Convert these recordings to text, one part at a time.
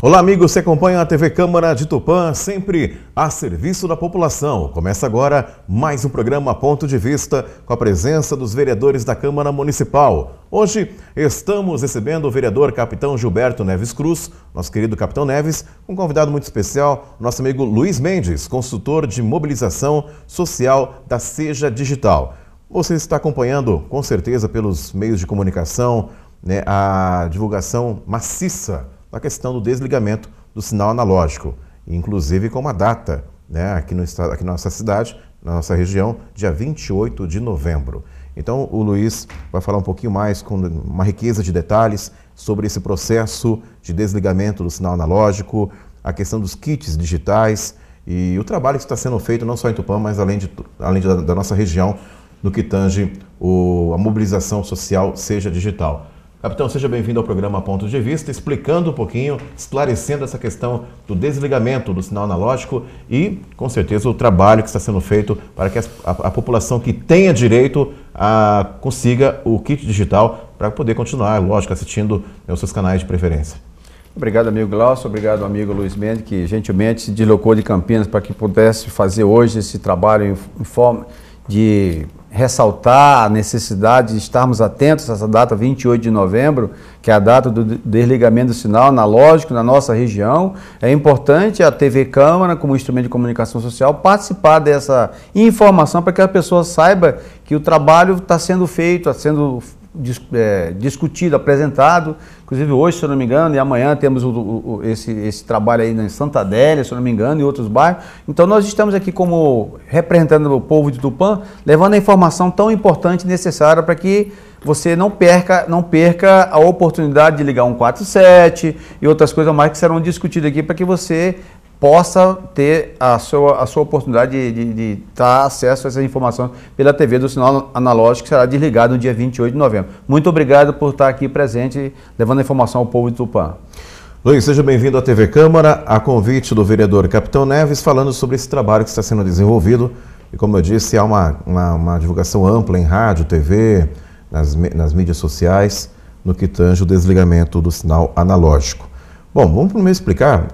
Olá, amigos. Você acompanha a TV Câmara de Tupã, sempre a serviço da população. Começa agora mais um programa Ponto de Vista com a presença dos vereadores da Câmara Municipal. Hoje estamos recebendo o vereador capitão Gilberto Neves Cruz, nosso querido capitão Neves, um convidado muito especial, nosso amigo Luiz Mendes, consultor de mobilização social da Seja Digital. Você está acompanhando, com certeza, pelos meios de comunicação, né, a divulgação maciça na questão do desligamento do sinal analógico, inclusive com uma data né, aqui, no, aqui na nossa cidade, na nossa região, dia 28 de novembro. Então, o Luiz vai falar um pouquinho mais, com uma riqueza de detalhes, sobre esse processo de desligamento do sinal analógico, a questão dos kits digitais e o trabalho que está sendo feito não só em Tupã, mas além, de, além da, da nossa região, no que tange o, a mobilização social, seja digital. Capitão, seja bem-vindo ao programa Ponto de Vista, explicando um pouquinho, esclarecendo essa questão do desligamento do sinal analógico e, com certeza, o trabalho que está sendo feito para que a, a, a população que tenha direito a, consiga o kit digital para poder continuar, lógico, assistindo né, os seus canais de preferência. Obrigado, amigo Glaucio. Obrigado, amigo Luiz Mendes, que gentilmente se deslocou de Campinas para que pudesse fazer hoje esse trabalho em forma de ressaltar a necessidade de estarmos atentos a essa data 28 de novembro, que é a data do desligamento do sinal analógico na nossa região. É importante a TV Câmara, como instrumento de comunicação social, participar dessa informação para que a pessoa saiba que o trabalho está sendo feito, está sendo é, discutido, apresentado. Inclusive hoje, se eu não me engano, e amanhã temos o, o, esse, esse, trabalho aí em Santa Adélia, se eu não me engano, e outros bairros. Então nós estamos aqui como representando o povo de Tupã, levando a informação tão importante e necessária para que você não perca, não perca a oportunidade de ligar 147 e outras coisas mais que serão discutidas aqui para que você possa ter a sua, a sua oportunidade de, de, de estar acesso a essas informações pela TV do sinal analógico, que será desligado no dia 28 de novembro. Muito obrigado por estar aqui presente, levando a informação ao povo de Tupã. Luiz, seja bem-vindo à TV Câmara, a convite do vereador Capitão Neves, falando sobre esse trabalho que está sendo desenvolvido. E como eu disse, há uma, uma, uma divulgação ampla em rádio, TV, nas, nas mídias sociais, no que tange o desligamento do sinal analógico. Bom, vamos primeiro explicar,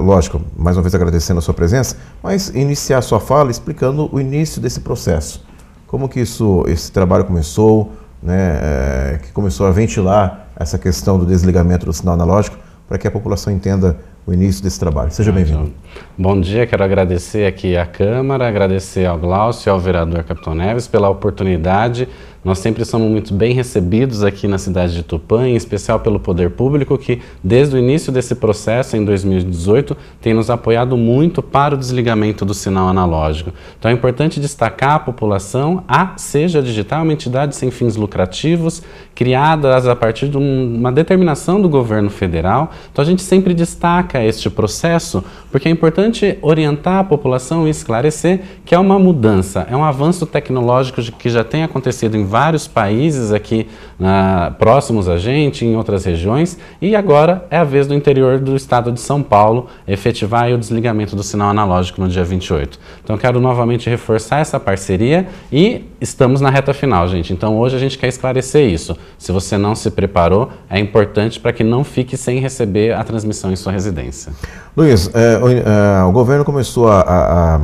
lógico, mais uma vez agradecendo a sua presença, mas iniciar sua fala explicando o início desse processo. Como que isso, esse trabalho começou, né, eh, que começou a ventilar essa questão do desligamento do sinal analógico, para que a população entenda o início desse trabalho. Seja bem-vindo. Bom dia, quero agradecer aqui à Câmara, agradecer ao Glaucio e ao vereador Capitão Neves pela oportunidade nós sempre somos muito bem recebidos aqui na cidade de Tupã, em especial pelo poder público, que desde o início desse processo, em 2018, tem nos apoiado muito para o desligamento do sinal analógico. Então é importante destacar a população, a Seja Digital uma entidade sem fins lucrativos, criada a partir de uma determinação do governo federal. Então a gente sempre destaca este processo, porque é importante orientar a população e esclarecer que é uma mudança, é um avanço tecnológico que já tem acontecido em vários vários países aqui na, próximos a gente, em outras regiões, e agora é a vez do interior do estado de São Paulo efetivar o desligamento do sinal analógico no dia 28. Então quero novamente reforçar essa parceria e estamos na reta final, gente. Então hoje a gente quer esclarecer isso. Se você não se preparou, é importante para que não fique sem receber a transmissão em sua residência. Luiz, é, o, é, o, governo começou a, a, a,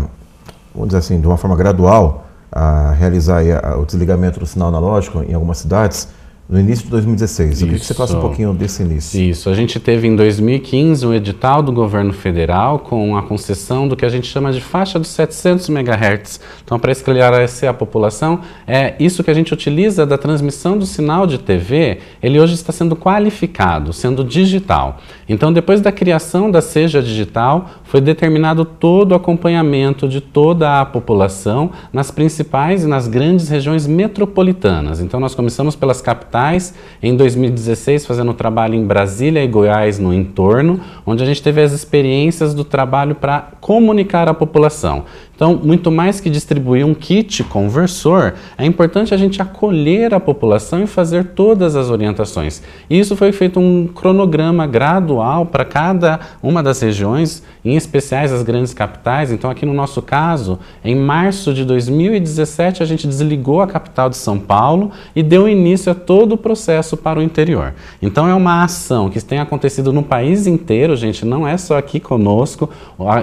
vamos dizer assim, de uma forma gradual, a realizar o desligamento do sinal analógico em algumas cidades, no início de 2016. Isso. Eu queria que você falasse um pouquinho desse início. Isso. A gente teve em 2015 um edital do governo federal com a concessão do que a gente chama de faixa dos 700 MHz. Então, para esclarecer a população, é isso que a gente utiliza da transmissão do sinal de TV, ele hoje está sendo qualificado, sendo digital. Então, depois da criação da Seja Digital, foi determinado todo o acompanhamento de toda a população nas principais e nas grandes regiões metropolitanas. Então, nós começamos pelas capitais Goiás, em 2016 fazendo trabalho em Brasília e Goiás no entorno, onde a gente teve as experiências do trabalho para comunicar à população. Então, muito mais que distribuir um kit conversor, é importante a gente acolher a população e fazer todas as orientações. E isso foi feito um cronograma gradual para cada uma das regiões, em especiais as grandes capitais. Então, aqui no nosso caso, em março de 2017, a gente desligou a capital de São Paulo e deu início a todo o processo para o interior. Então, é uma ação que tem acontecido no país inteiro, gente, não é só aqui conosco.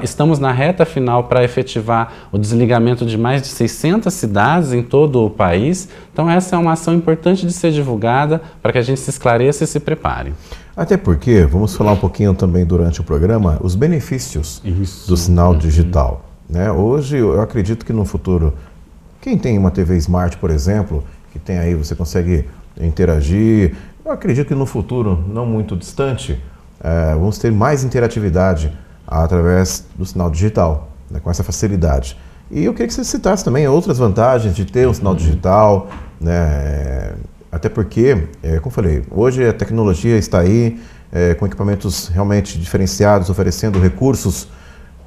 Estamos na reta final para efetivar o desligamento de mais de 600 cidades em todo o país. Então, essa é uma ação importante de ser divulgada para que a gente se esclareça e se prepare. Até porque, vamos falar um pouquinho também durante o programa, os benefícios Isso. do sinal uhum. digital. Né? Hoje, eu acredito que no futuro, quem tem uma TV Smart, por exemplo, que tem aí, você consegue interagir. Eu acredito que no futuro, não muito distante, é, vamos ter mais interatividade através do sinal digital né, com essa facilidade. E eu queria que você citasse também outras vantagens de ter um sinal digital, né, até porque, é, como eu falei, hoje a tecnologia está aí, é, com equipamentos realmente diferenciados, oferecendo recursos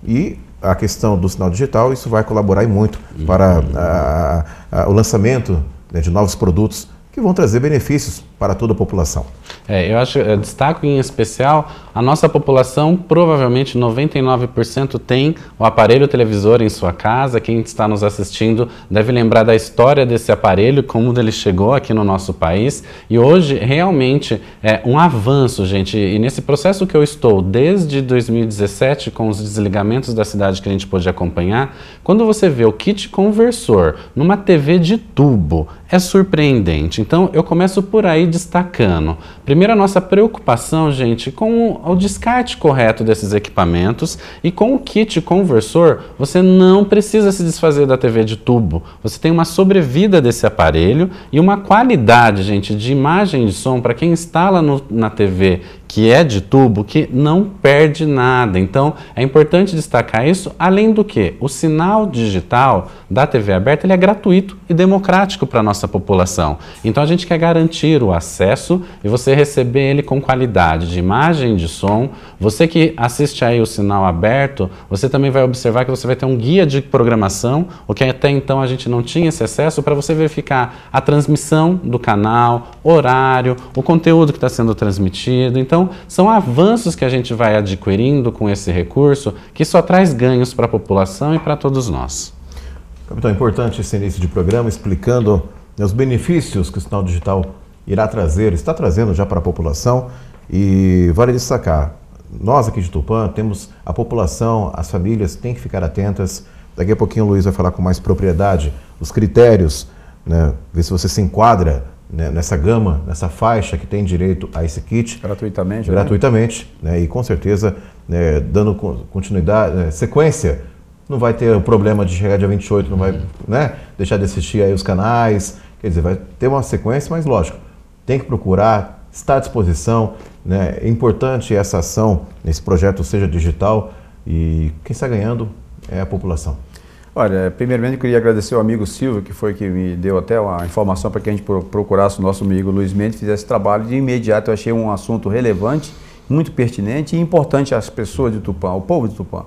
e a questão do sinal digital, isso vai colaborar muito uhum. para a, a, a, o lançamento né, de novos produtos que vão trazer benefícios para toda a população. É, eu acho, eu destaco em especial, a nossa população, provavelmente 99% tem o aparelho televisor em sua casa. Quem está nos assistindo deve lembrar da história desse aparelho, como ele chegou aqui no nosso país. E hoje, realmente, é um avanço, gente. E nesse processo que eu estou desde 2017, com os desligamentos da cidade que a gente pôde acompanhar, quando você vê o kit conversor numa TV de tubo, é surpreendente. Então eu começo por aí destacando. Primeiro a nossa preocupação, gente, com o descarte correto desses equipamentos e com o kit conversor, você não precisa se desfazer da TV de tubo. Você tem uma sobrevida desse aparelho e uma qualidade, gente, de imagem e de som para quem instala no, na TV que é de tubo que não perde nada. Então é importante destacar isso, além do que o sinal digital da TV aberta ele é gratuito e democrático para a nossa população. Então a gente quer garantir o acesso e você receber ele com qualidade de imagem, de som. Você que assiste aí o sinal aberto, você também vai observar que você vai ter um guia de programação, o que até então a gente não tinha esse acesso para você verificar a transmissão do canal, horário, o conteúdo que está sendo transmitido. Então então, são avanços que a gente vai adquirindo com esse recurso que só traz ganhos para a população e para todos nós. Capitão, é importante esse início de programa explicando os benefícios que o sinal digital irá trazer, está trazendo já para a população. E vale destacar, nós aqui de Tupã temos a população, as famílias têm que ficar atentas. Daqui a pouquinho o Luiz vai falar com mais propriedade os critérios, né, ver se você se enquadra né, nessa gama, nessa faixa que tem direito a esse kit. Gratuitamente. Né? Gratuitamente. Né? né e com certeza, né, dando continuidade, né, sequência, não vai ter o problema de chegar dia 28, não vai né, deixar de assistir aí os canais. Quer dizer, vai ter uma sequência, mas lógico, tem que procurar, está à disposição. Né? É importante essa ação, esse projeto seja digital e quem está ganhando é a população. Olha, primeiramente eu queria agradecer o amigo Silvio, que foi que me deu até a informação para que a gente procurasse o nosso amigo Luiz Mendes fizesse trabalho. De imediato eu achei um assunto relevante, muito pertinente e importante às pessoas de Tupã, ao povo de Tupã.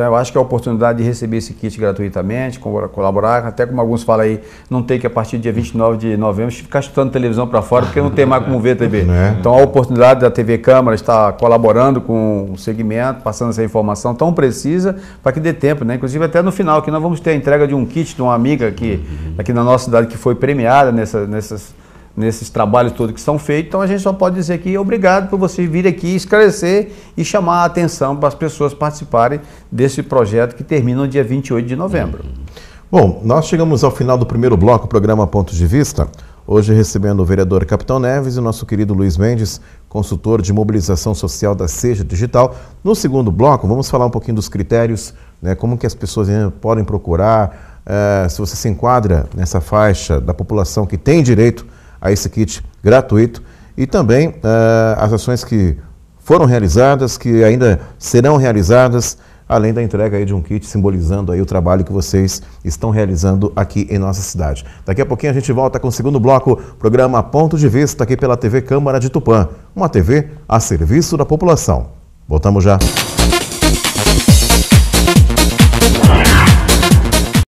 Então eu acho que é a oportunidade de receber esse kit gratuitamente, colaborar, até como alguns falam aí, não tem que a partir do dia 29 de novembro ficar chutando televisão para fora, porque não tem mais como ver TV. Né? Então a oportunidade da TV Câmara estar colaborando com o segmento, passando essa informação tão precisa, para que dê tempo, né? Inclusive até no final, que nós vamos ter a entrega de um kit de uma amiga aqui, aqui na nossa cidade que foi premiada nessa, nessas nesses trabalhos todos que são feitos. Então a gente só pode dizer que obrigado por você vir aqui esclarecer e chamar a atenção para as pessoas participarem desse projeto que termina no dia 28 de novembro. Bom, nós chegamos ao final do primeiro bloco, programa Pontos de Vista. Hoje recebendo o vereador Capitão Neves e o nosso querido Luiz Mendes, consultor de mobilização social da Seja Digital. No segundo bloco, vamos falar um pouquinho dos critérios, né, como que as pessoas eh, podem procurar, uh, se você se enquadra nessa faixa da população que tem direito a esse kit gratuito e também uh, as ações que foram realizadas, que ainda serão realizadas, além da entrega aí de um kit simbolizando aí o trabalho que vocês estão realizando aqui em nossa cidade. Daqui a pouquinho a gente volta com o segundo bloco, programa Ponto de Vista aqui pela TV Câmara de Tupã, uma TV a serviço da população. Voltamos já.